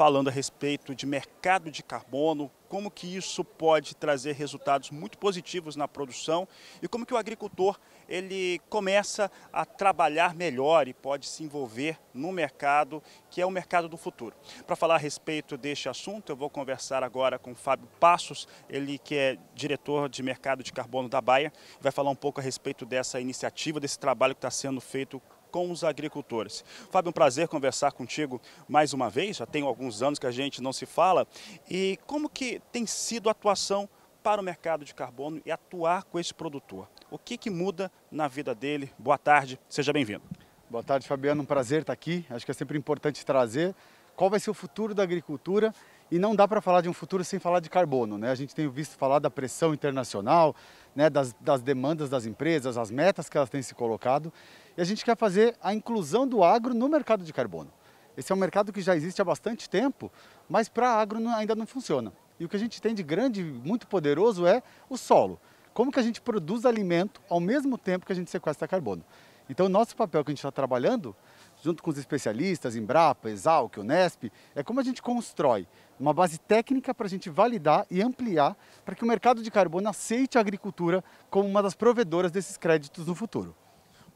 falando a respeito de mercado de carbono, como que isso pode trazer resultados muito positivos na produção e como que o agricultor ele começa a trabalhar melhor e pode se envolver no mercado que é o mercado do futuro. Para falar a respeito deste assunto, eu vou conversar agora com Fábio Passos, ele que é diretor de mercado de carbono da Baia, vai falar um pouco a respeito dessa iniciativa, desse trabalho que está sendo feito com os agricultores. Fábio, um prazer conversar contigo mais uma vez. Já tem alguns anos que a gente não se fala. E como que tem sido a atuação para o mercado de carbono e atuar com esse produtor? O que, que muda na vida dele? Boa tarde, seja bem-vindo. Boa tarde, Fabiano. Um prazer estar aqui. Acho que é sempre importante trazer qual vai ser o futuro da agricultura e não dá para falar de um futuro sem falar de carbono. Né? A gente tem visto falar da pressão internacional, né? das, das demandas das empresas, as metas que elas têm se colocado. E a gente quer fazer a inclusão do agro no mercado de carbono. Esse é um mercado que já existe há bastante tempo, mas para agro ainda não funciona. E o que a gente tem de grande, muito poderoso é o solo. Como que a gente produz alimento ao mesmo tempo que a gente sequestra carbono? Então, o nosso papel que a gente está trabalhando junto com os especialistas, Embrapa, Exalc, Unesp, é como a gente constrói uma base técnica para a gente validar e ampliar para que o mercado de carbono aceite a agricultura como uma das provedoras desses créditos no futuro.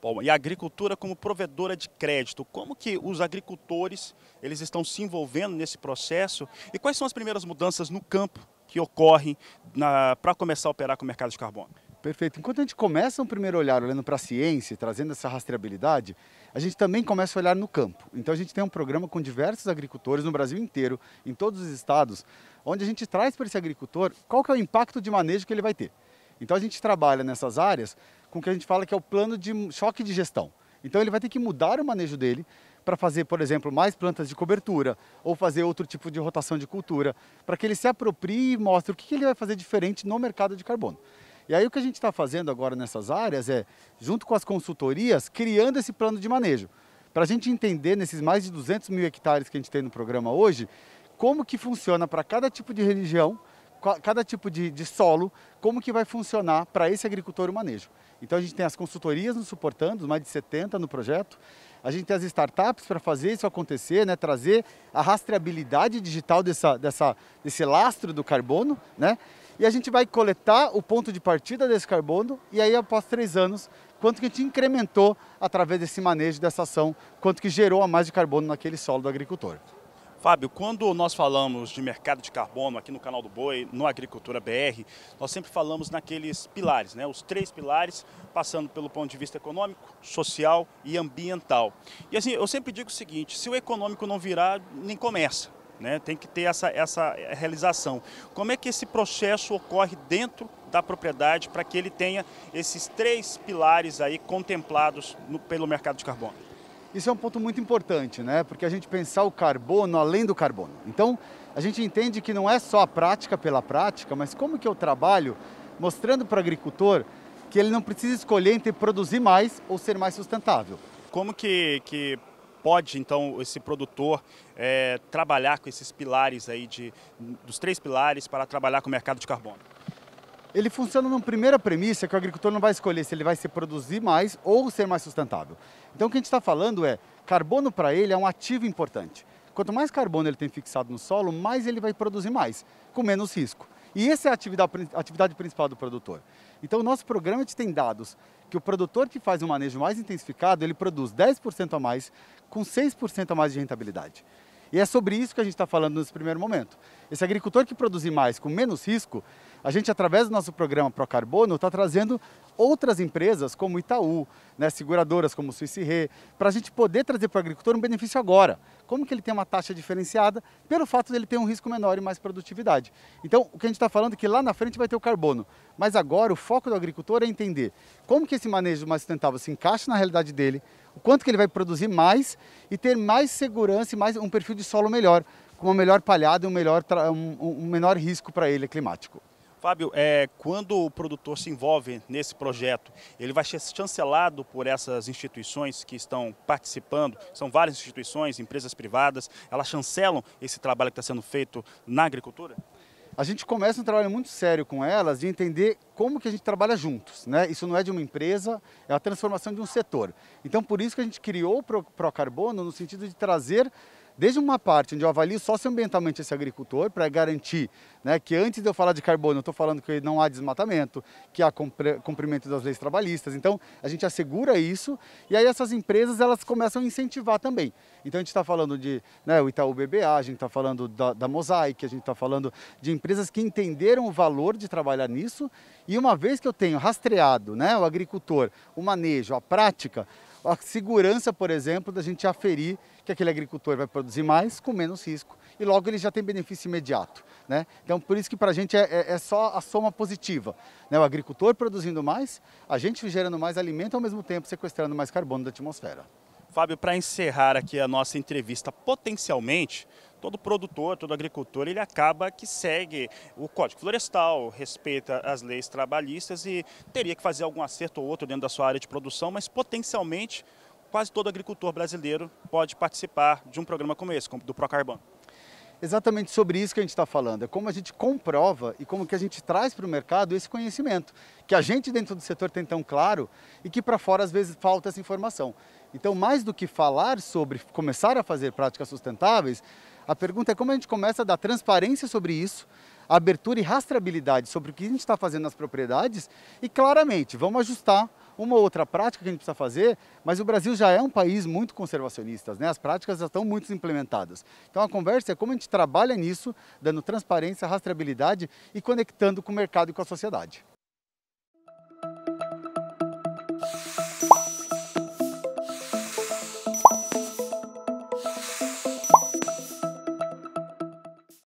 Bom, e a agricultura como provedora de crédito, como que os agricultores eles estão se envolvendo nesse processo e quais são as primeiras mudanças no campo que ocorrem para começar a operar com o mercado de carbono? Perfeito. Enquanto a gente começa um primeiro olhar olhando para a ciência, trazendo essa rastreabilidade, a gente também começa a olhar no campo. Então a gente tem um programa com diversos agricultores no Brasil inteiro, em todos os estados, onde a gente traz para esse agricultor qual que é o impacto de manejo que ele vai ter. Então a gente trabalha nessas áreas com o que a gente fala que é o plano de choque de gestão. Então ele vai ter que mudar o manejo dele para fazer, por exemplo, mais plantas de cobertura ou fazer outro tipo de rotação de cultura, para que ele se aproprie e mostre o que ele vai fazer diferente no mercado de carbono. E aí o que a gente está fazendo agora nessas áreas é, junto com as consultorias, criando esse plano de manejo. Para a gente entender, nesses mais de 200 mil hectares que a gente tem no programa hoje, como que funciona para cada tipo de religião, cada tipo de, de solo, como que vai funcionar para esse agricultor o manejo. Então a gente tem as consultorias nos suportando, mais de 70 no projeto, a gente tem as startups para fazer isso acontecer, né? trazer a rastreabilidade digital dessa, dessa, desse lastro do carbono, né? e a gente vai coletar o ponto de partida desse carbono e aí após três anos, quanto que a gente incrementou através desse manejo, dessa ação, quanto que gerou a mais de carbono naquele solo do agricultor. Fábio, quando nós falamos de mercado de carbono aqui no canal do Boi, no Agricultura BR, nós sempre falamos naqueles pilares, né? os três pilares, passando pelo ponto de vista econômico, social e ambiental. E assim, eu sempre digo o seguinte: se o econômico não virar, nem começa. Né? Tem que ter essa, essa realização. Como é que esse processo ocorre dentro da propriedade para que ele tenha esses três pilares aí contemplados no, pelo mercado de carbono? Isso é um ponto muito importante, né? Porque a gente pensar o carbono além do carbono. Então, a gente entende que não é só a prática pela prática, mas como que eu trabalho mostrando para o agricultor que ele não precisa escolher entre produzir mais ou ser mais sustentável. Como que, que pode então esse produtor é, trabalhar com esses pilares aí de, dos três pilares para trabalhar com o mercado de carbono? Ele funciona numa primeira premissa que o agricultor não vai escolher se ele vai se produzir mais ou ser mais sustentável. Então o que a gente está falando é, carbono para ele é um ativo importante. Quanto mais carbono ele tem fixado no solo, mais ele vai produzir mais, com menos risco. E essa é a atividade, a atividade principal do produtor. Então, o nosso programa a gente tem dados que o produtor que faz um manejo mais intensificado, ele produz 10% a mais, com 6% a mais de rentabilidade. E é sobre isso que a gente está falando nesse primeiro momento. Esse agricultor que produzir mais com menos risco, a gente, através do nosso programa Pro Carbono, está trazendo outras empresas como Itaú, né, seguradoras como Suíça Re, para a gente poder trazer para o agricultor um benefício agora. Como que ele tem uma taxa diferenciada pelo fato dele ter um risco menor e mais produtividade. Então, o que a gente está falando é que lá na frente vai ter o carbono, mas agora o foco do agricultor é entender como que esse manejo mais sustentável se encaixa na realidade dele, o quanto que ele vai produzir mais e ter mais segurança e mais um perfil de solo melhor, com uma melhor palhada e um, melhor, um, um menor risco para ele climático. Fábio, é, quando o produtor se envolve nesse projeto, ele vai ser chancelado por essas instituições que estão participando, são várias instituições, empresas privadas, elas chancelam esse trabalho que está sendo feito na agricultura? A gente começa um trabalho muito sério com elas de entender como que a gente trabalha juntos. Né? Isso não é de uma empresa, é a transformação de um setor. Então, por isso que a gente criou o Procarbono no sentido de trazer desde uma parte onde eu avalio socioambientalmente esse agricultor para garantir né, que antes de eu falar de carbono, eu estou falando que não há desmatamento, que há cumprimento das leis trabalhistas. Então, a gente assegura isso e aí essas empresas elas começam a incentivar também. Então, a gente está falando de né, o Itaú BBA, a gente está falando da, da Mosaic, a gente está falando de empresas que entenderam o valor de trabalhar nisso e uma vez que eu tenho rastreado né, o agricultor, o manejo, a prática, a segurança, por exemplo, da gente aferir que aquele agricultor vai produzir mais com menos risco e logo ele já tem benefício imediato. Né? Então, por isso que para a gente é, é, é, só a soma positiva. Né? O agricultor produzindo mais, a gente gerando mais alimento ao mesmo tempo sequestrando mais carbono da atmosfera. Fábio, para encerrar aqui a nossa entrevista, potencialmente, todo produtor, todo agricultor, ele acaba que segue o Código Florestal, respeita as leis trabalhistas e teria que fazer algum acerto ou outro dentro da sua área de produção, mas potencialmente quase todo agricultor brasileiro pode participar de um programa como esse, do Procarban. Exatamente sobre isso que a gente está falando, é como a gente comprova e como que a gente traz para o mercado esse conhecimento, que a gente dentro do setor tem tão claro e que para fora às vezes falta essa informação. Então, mais do que falar sobre começar a fazer práticas sustentáveis, a pergunta é como a gente começa a dar transparência sobre isso, abertura e rastreabilidade sobre o que a gente está fazendo nas propriedades e claramente vamos ajustar uma outra prática que a gente precisa fazer, mas o Brasil já é um país muito conservacionista, né? as práticas já estão muito implementadas. Então a conversa é como a gente trabalha nisso, dando transparência, rastreabilidade e conectando com o mercado e com a sociedade.